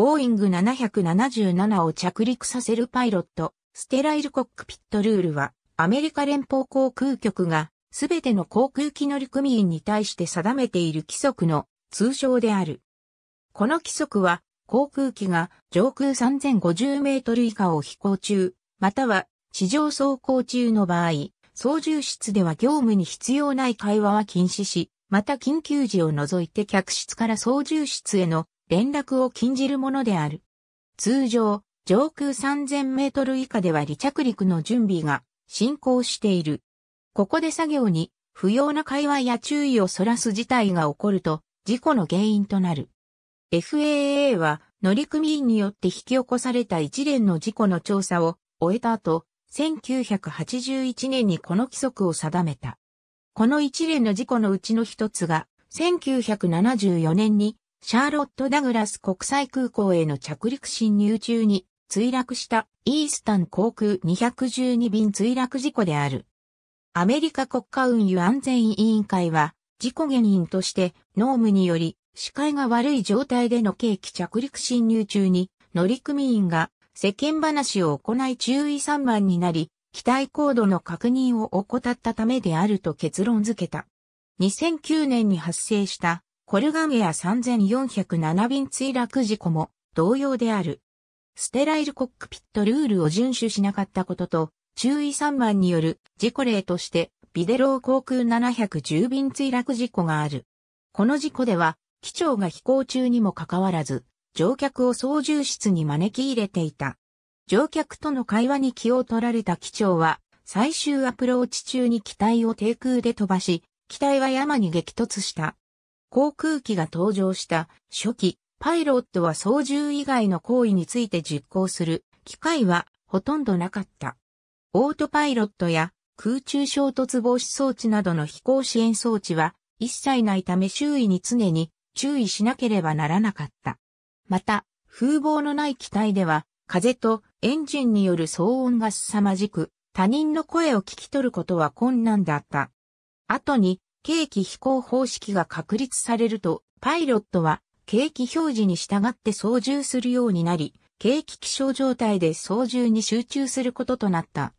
ボーイング777を着陸させるパイロット、ステライルコックピットルールは、アメリカ連邦航空局が、すべての航空機乗組員に対して定めている規則の通称である。この規則は、航空機が上空3050メートル以下を飛行中、または地上走行中の場合、操縦室では業務に必要ない会話は禁止し、また緊急時を除いて客室から操縦室への連絡を禁じるものである。通常、上空3000メートル以下では離着陸の準備が進行している。ここで作業に不要な会話や注意をそらす事態が起こると事故の原因となる。FAA は乗組員によって引き起こされた一連の事故の調査を終えた後、1981年にこの規則を定めた。この一連の事故のうちの一つが、1974年にシャーロット・ダグラス国際空港への着陸侵入中に墜落したイースタン航空212便墜落事故である。アメリカ国家運輸安全委員会は事故原因としてノームにより視界が悪い状態での景気着陸侵入中に乗組員が世間話を行い注意散漫になり、機体高度の確認を怠ったためであると結論付けた。2009年に発生したコルガンエア3407便墜落事故も同様である。ステライルコックピットルールを遵守しなかったことと、注意3番による事故例として、ビデロー航空710便墜落事故がある。この事故では、機長が飛行中にもかかわらず、乗客を操縦室に招き入れていた。乗客との会話に気を取られた機長は、最終アプローチ中に機体を低空で飛ばし、機体は山に激突した。航空機が登場した初期、パイロットは操縦以外の行為について実行する機会はほとんどなかった。オートパイロットや空中衝突防止装置などの飛行支援装置は一切ないため周囲に常に注意しなければならなかった。また、風防のない機体では風とエンジンによる騒音が凄まじく、他人の声を聞き取ることは困難だった。後に計器飛行方式が確立されると、パイロットは計器表示に従って操縦するようになり、景気気象状態で操縦に集中することとなった。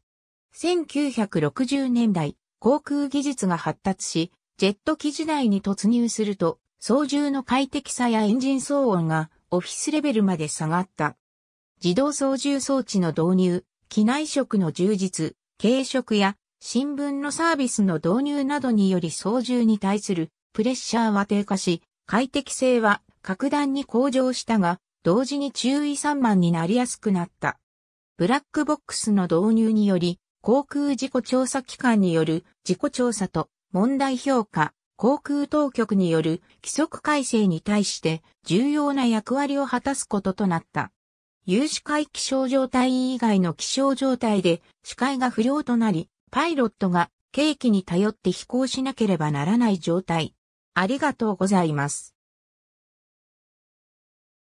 1960年代、航空技術が発達し、ジェット機時代に突入すると、操縦の快適さやエンジン騒音がオフィスレベルまで下がった。自動操縦装置の導入、機内食の充実、軽食や新聞のサービスの導入などにより操縦に対するプレッシャーは低下し、快適性は格段に向上したが、同時に注意散漫になりやすくなった。ブラックボックスの導入により、航空事故調査機関による事故調査と問題評価、航空当局による規則改正に対して重要な役割を果たすこととなった。有視界気象状態以外の気象状態で視界が不良となり、パイロットが景気に頼って飛行しなければならない状態。ありがとうございます。